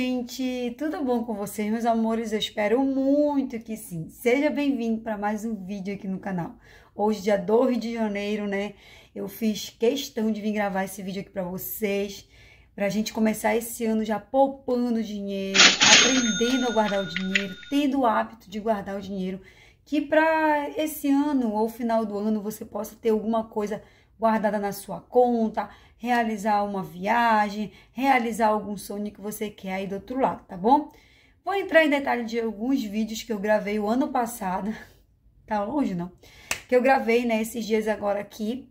gente! Tudo bom com vocês, meus amores? Eu espero muito que sim. Seja bem-vindo para mais um vídeo aqui no canal. Hoje, dia 2 de janeiro, né? Eu fiz questão de vir gravar esse vídeo aqui para vocês, para a gente começar esse ano já poupando dinheiro, aprendendo a guardar o dinheiro, tendo o hábito de guardar o dinheiro, que para esse ano ou final do ano você possa ter alguma coisa guardada na sua conta, realizar uma viagem, realizar algum sonho que você quer aí do outro lado, tá bom? Vou entrar em detalhe de alguns vídeos que eu gravei o ano passado, tá longe não, que eu gravei, né, esses dias agora aqui,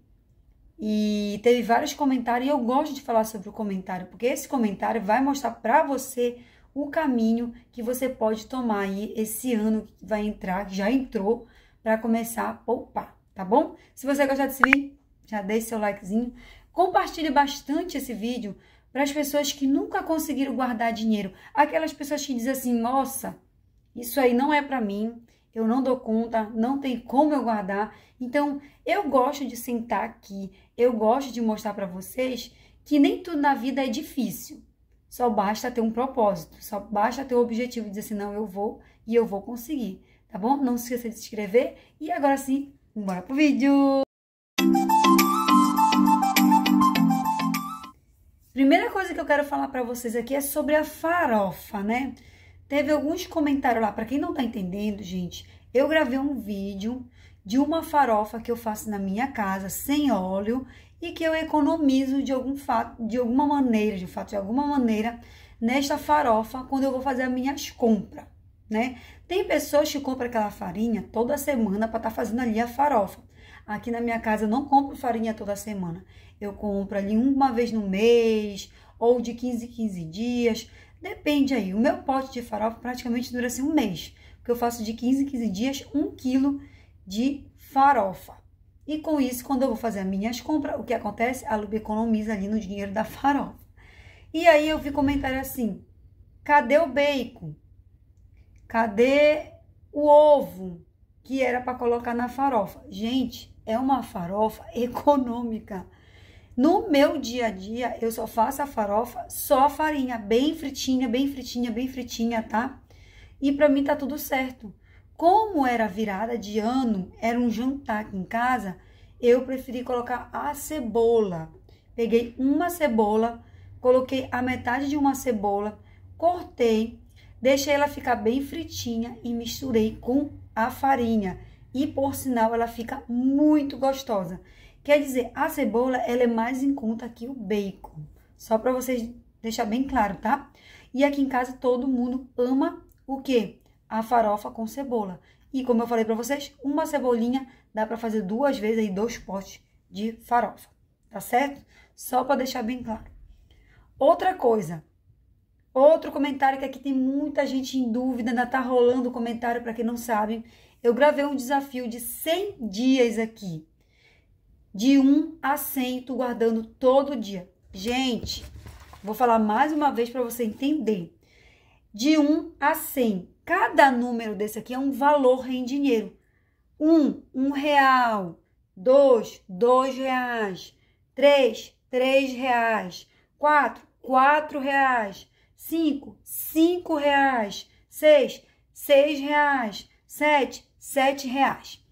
e teve vários comentários, e eu gosto de falar sobre o comentário, porque esse comentário vai mostrar para você o caminho que você pode tomar aí esse ano que vai entrar, que já entrou, para começar a poupar, tá bom? Se você gostar desse vídeo, já deixe seu likezinho. Compartilhe bastante esse vídeo para as pessoas que nunca conseguiram guardar dinheiro. Aquelas pessoas que dizem assim, nossa, isso aí não é para mim, eu não dou conta, não tem como eu guardar. Então, eu gosto de sentar aqui, eu gosto de mostrar para vocês que nem tudo na vida é difícil. Só basta ter um propósito, só basta ter o um objetivo de dizer assim, não, eu vou e eu vou conseguir, tá bom? Não se esqueça de se inscrever e agora sim, bora pro vídeo! Primeira coisa que eu quero falar para vocês aqui é sobre a farofa, né? Teve alguns comentários lá, para quem não tá entendendo, gente, eu gravei um vídeo de uma farofa que eu faço na minha casa sem óleo e que eu economizo de algum fato, de alguma maneira, de fato, de alguma maneira nesta farofa quando eu vou fazer as minhas compras, né? Tem pessoas que compram aquela farinha toda semana para estar tá fazendo ali a farofa. Aqui na minha casa eu não compro farinha toda semana. Eu compro ali uma vez no mês ou de 15 em 15 dias. Depende aí. O meu pote de farofa praticamente dura assim um mês. Porque eu faço de 15 em 15 dias um quilo de farofa. E com isso, quando eu vou fazer as minhas compras, o que acontece? A Lube economiza ali no dinheiro da farofa. E aí eu vi comentário assim: cadê o bacon? Cadê o ovo que era para colocar na farofa? Gente, é uma farofa econômica. No meu dia a dia, eu só faço a farofa, só a farinha, bem fritinha, bem fritinha, bem fritinha, tá? E para mim tá tudo certo. Como era virada de ano, era um jantar aqui em casa, eu preferi colocar a cebola. Peguei uma cebola, coloquei a metade de uma cebola, cortei, deixei ela ficar bem fritinha e misturei com a farinha. E por sinal, ela fica muito gostosa. Quer dizer, a cebola, ela é mais em conta que o bacon. Só para vocês deixar bem claro, tá? E aqui em casa, todo mundo ama o quê? A farofa com cebola. E como eu falei para vocês, uma cebolinha dá para fazer duas vezes aí, dois potes de farofa. Tá certo? Só para deixar bem claro. Outra coisa, outro comentário que aqui tem muita gente em dúvida, ainda tá rolando comentário para quem não sabe, eu gravei um desafio de 100 dias aqui. De 1 a 100, tu guardando todo dia. Gente, vou falar mais uma vez para você entender. De 1 a 100, cada número desse aqui é um valor em dinheiro. 1, 1 real. 2, 2 reais. 3, 3 reais. 4, 4 reais. 5, 5 reais. 6, 6 reais. 7, sete reais.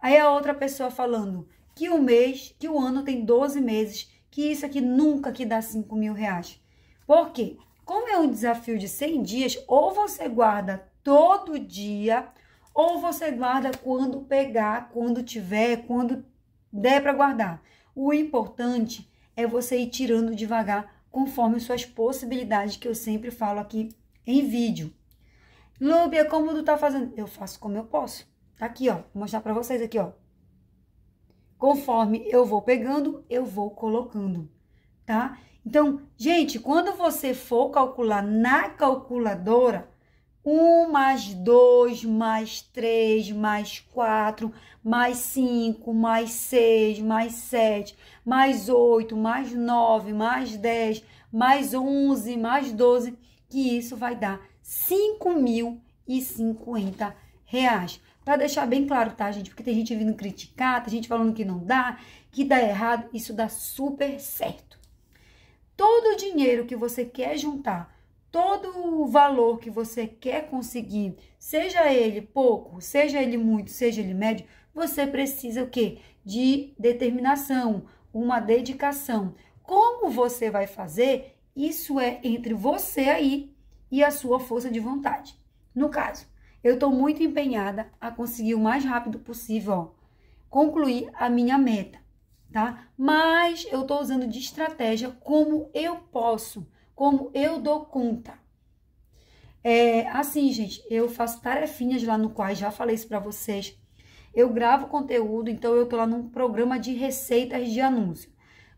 Aí a outra pessoa falando que o mês, que o ano tem 12 meses, que isso aqui nunca que dá 5 mil reais. Por quê? Como é um desafio de 100 dias, ou você guarda todo dia, ou você guarda quando pegar, quando tiver, quando der para guardar. O importante é você ir tirando devagar, conforme suas possibilidades, que eu sempre falo aqui em vídeo. Lúbia, como tu tá fazendo? Eu faço como eu posso. Aqui, ó. Vou mostrar pra vocês aqui, ó. Conforme eu vou pegando, eu vou colocando, tá? Então, gente, quando você for calcular na calculadora, 1 mais 2, mais 3, mais 4, mais 5, mais 6, mais 7, mais 8, mais 9, mais 10, mais 11, mais 12, que isso vai dar 5.050 reais. Para deixar bem claro, tá, gente? Porque tem gente vindo criticar, tem gente falando que não dá, que dá errado. Isso dá super certo. Todo o dinheiro que você quer juntar, todo o valor que você quer conseguir, seja ele pouco, seja ele muito, seja ele médio, você precisa o quê? De determinação, uma dedicação. Como você vai fazer? Isso é entre você aí e a sua força de vontade. No caso, eu estou muito empenhada a conseguir o mais rápido possível, ó, concluir a minha meta, tá? Mas eu estou usando de estratégia como eu posso, como eu dou conta. É, assim, gente, eu faço tarefinhas lá no Quai, já falei isso para vocês. Eu gravo conteúdo, então eu tô lá num programa de receitas de anúncio.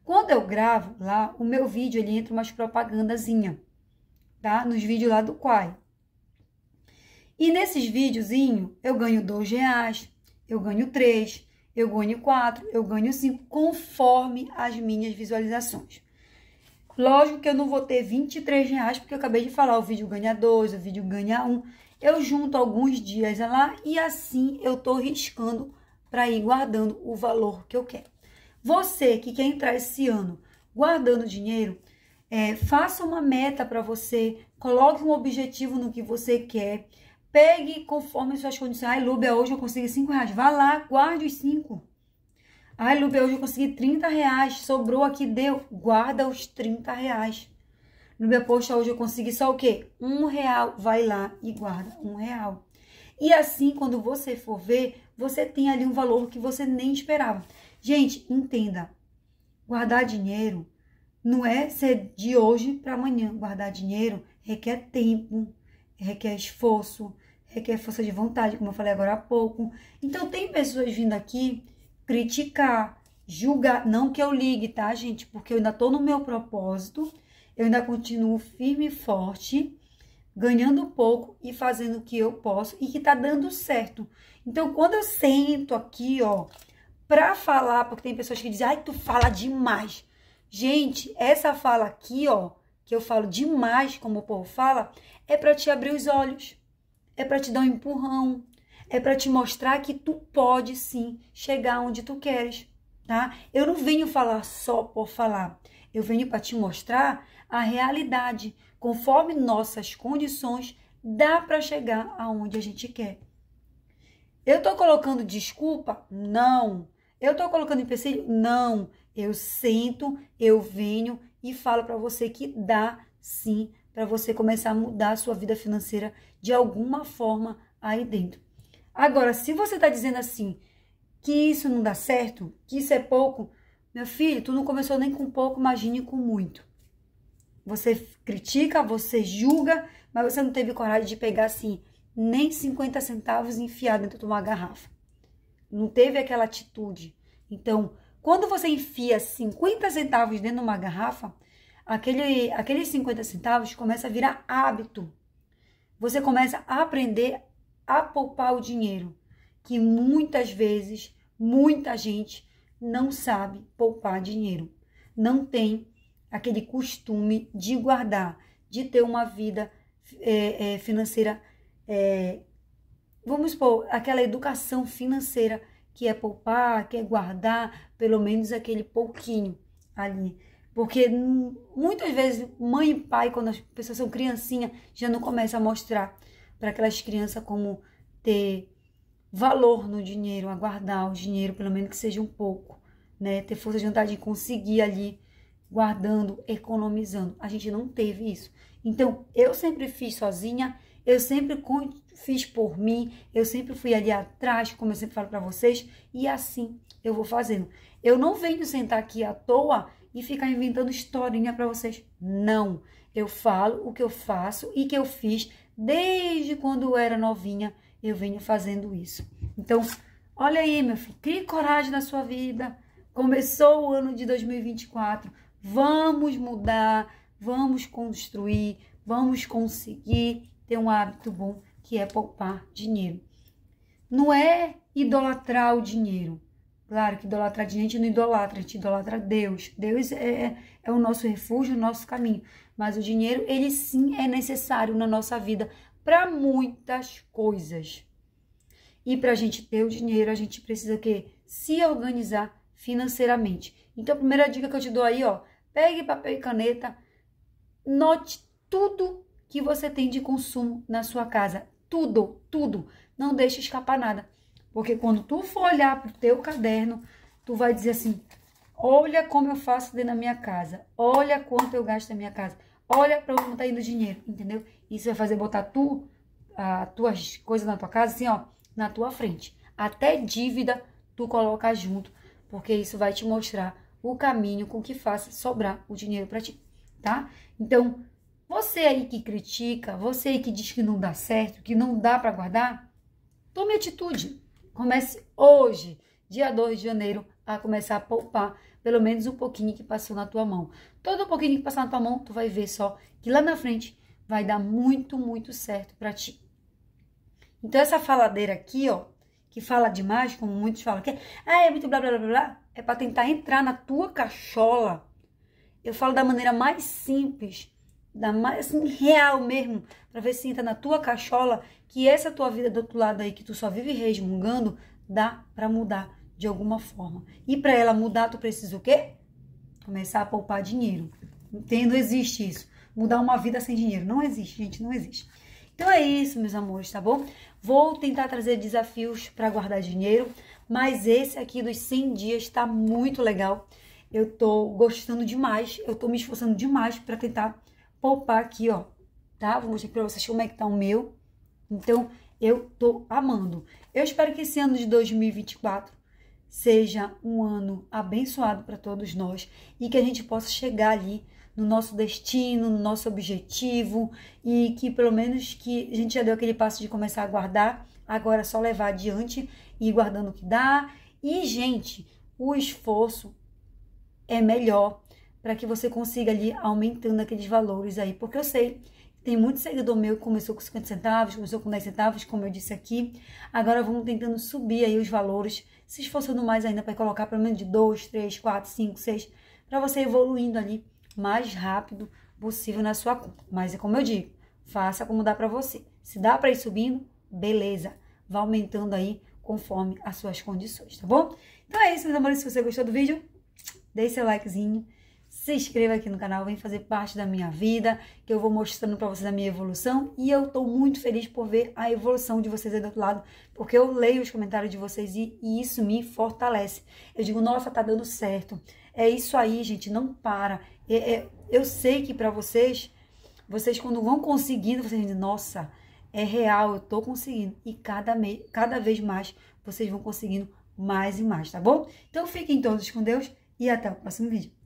Quando eu gravo lá, o meu vídeo ele entra umas propagandazinha, tá? Nos vídeos lá do Quai. E nesses videozinhos eu ganho dois reais, eu ganho três, eu ganho quatro, eu ganho cinco, conforme as minhas visualizações. Lógico que eu não vou ter 23 reais, porque eu acabei de falar, o vídeo ganha dois, o vídeo ganha um. Eu junto alguns dias lá e assim eu tô riscando para ir guardando o valor que eu quero. Você que quer entrar esse ano guardando dinheiro, é, faça uma meta para você, coloque um objetivo no que você quer, Pegue conforme suas condições. Ai, Lúbia, hoje eu consegui 5 reais. Vá lá, guarde os 5. Ai, Lúbia, hoje eu consegui 30 reais. Sobrou aqui, deu. Guarda os 30 reais. Lúbia, poxa, hoje eu consegui só o quê? Um real. Vai lá e guarda um real. E assim, quando você for ver, você tem ali um valor que você nem esperava. Gente, entenda. Guardar dinheiro não é ser de hoje para amanhã. Guardar dinheiro requer tempo, requer esforço, requer é é força de vontade, como eu falei agora há pouco. Então, tem pessoas vindo aqui criticar, julgar, não que eu ligue, tá, gente? Porque eu ainda tô no meu propósito, eu ainda continuo firme e forte, ganhando pouco e fazendo o que eu posso e que tá dando certo. Então, quando eu sento aqui, ó, pra falar, porque tem pessoas que dizem, ai, tu fala demais. Gente, essa fala aqui, ó, que eu falo demais, como o povo fala, é para te abrir os olhos é para te dar um empurrão, é para te mostrar que tu pode sim chegar onde tu queres, tá? Eu não venho falar só por falar. Eu venho para te mostrar a realidade. Conforme nossas condições, dá para chegar aonde a gente quer. Eu tô colocando desculpa? Não. Eu tô colocando empecilho? Não. Eu sinto, eu venho e falo para você que dá sim para você começar a mudar a sua vida financeira de alguma forma aí dentro. Agora, se você está dizendo assim, que isso não dá certo, que isso é pouco, meu filho, tu não começou nem com pouco, imagine com muito. Você critica, você julga, mas você não teve coragem de pegar assim, nem 50 centavos e enfiar dentro de uma garrafa. Não teve aquela atitude. Então, quando você enfia 50 centavos dentro de uma garrafa, aquele, aqueles 50 centavos começa a virar hábito. Você começa a aprender a poupar o dinheiro, que muitas vezes, muita gente não sabe poupar dinheiro. Não tem aquele costume de guardar, de ter uma vida é, é, financeira. É, vamos supor, aquela educação financeira que é poupar, que é guardar pelo menos aquele pouquinho ali porque muitas vezes mãe e pai, quando as pessoas são criancinha, já não começa a mostrar para aquelas crianças como ter valor no dinheiro, aguardar o dinheiro, pelo menos que seja um pouco, né? Ter força de vontade de conseguir ali, guardando, economizando. A gente não teve isso. Então, eu sempre fiz sozinha, eu sempre fiz por mim, eu sempre fui ali atrás, como eu sempre falo para vocês, e assim eu vou fazendo. Eu não venho sentar aqui à toa e ficar inventando historinha para vocês. Não! Eu falo o que eu faço e que eu fiz desde quando eu era novinha, eu venho fazendo isso. Então, olha aí, meu filho, crie coragem na sua vida. Começou o ano de 2024, vamos mudar, vamos construir, vamos conseguir ter um hábito bom que é poupar dinheiro. Não é idolatrar o dinheiro, Claro que idolatrar de gente não idolatra, a gente idolatra Deus. Deus é, é, é o nosso refúgio, o nosso caminho. Mas o dinheiro, ele sim é necessário na nossa vida para muitas coisas. E para a gente ter o dinheiro, a gente precisa que se organizar financeiramente. Então, a primeira dica que eu te dou aí, ó, pegue papel e caneta, note tudo que você tem de consumo na sua casa, tudo, tudo. Não deixe escapar nada. Porque quando tu for olhar para o teu caderno, tu vai dizer assim, olha como eu faço dentro da minha casa, olha quanto eu gasto na minha casa, olha para onde está indo o dinheiro, entendeu? Isso vai fazer botar tu, as tuas coisas na tua casa, assim, ó, na tua frente. Até dívida tu coloca junto, porque isso vai te mostrar o caminho com que faça sobrar o dinheiro para ti, tá? Então, você aí que critica, você aí que diz que não dá certo, que não dá para guardar, tome atitude. Comece hoje, dia 2 de janeiro, a começar a poupar pelo menos um pouquinho que passou na tua mão. Todo um pouquinho que passar na tua mão, tu vai ver só que lá na frente vai dar muito, muito certo para ti. Então essa faladeira aqui, ó, que fala demais, como muitos falam, que é, ah, é muito blá blá blá blá, é para tentar entrar na tua cachola. Eu falo da maneira mais simples da mais assim, real mesmo, para ver se entra na tua cachola, que essa tua vida do outro lado aí que tu só vive resmungando, dá para mudar de alguma forma. E para ela mudar, tu precisa o quê? Começar a poupar dinheiro. Entendo, existe isso. Mudar uma vida sem dinheiro não existe, gente, não existe. Então é isso, meus amores, tá bom? Vou tentar trazer desafios para guardar dinheiro, mas esse aqui dos 100 dias tá muito legal. Eu tô gostando demais, eu tô me esforçando demais para tentar poupar aqui, ó, tá? Vou mostrar aqui pra vocês como é que tá o meu. Então, eu tô amando. Eu espero que esse ano de 2024 seja um ano abençoado para todos nós e que a gente possa chegar ali no nosso destino, no nosso objetivo e que pelo menos que a gente já deu aquele passo de começar a guardar, agora é só levar adiante e ir guardando o que dá. E gente, o esforço é melhor para que você consiga ali aumentando aqueles valores aí, porque eu sei tem muito seguidor meu que começou com 50 centavos, começou com 10 centavos, como eu disse aqui. Agora vamos tentando subir aí os valores, se esforçando mais ainda para colocar pelo menos de 2, 3, 4, 5, 6, para você evoluindo ali mais rápido possível na sua conta. Mas é como eu digo, faça como dá para você. Se dá para ir subindo, beleza. Vá aumentando aí conforme as suas condições, tá bom? Então é isso, meus amores. Se você gostou do vídeo, deixe seu likezinho se inscreva aqui no canal, vem fazer parte da minha vida, que eu vou mostrando para vocês a minha evolução e eu estou muito feliz por ver a evolução de vocês aí do outro lado, porque eu leio os comentários de vocês e, e isso me fortalece. Eu digo, nossa, tá dando certo. É isso aí, gente, não para. É, é, eu sei que para vocês, vocês quando vão conseguindo, vocês dizem, nossa, é real, eu tô conseguindo. E cada, me, cada vez mais vocês vão conseguindo mais e mais, tá bom? Então fiquem todos com Deus e até o próximo vídeo.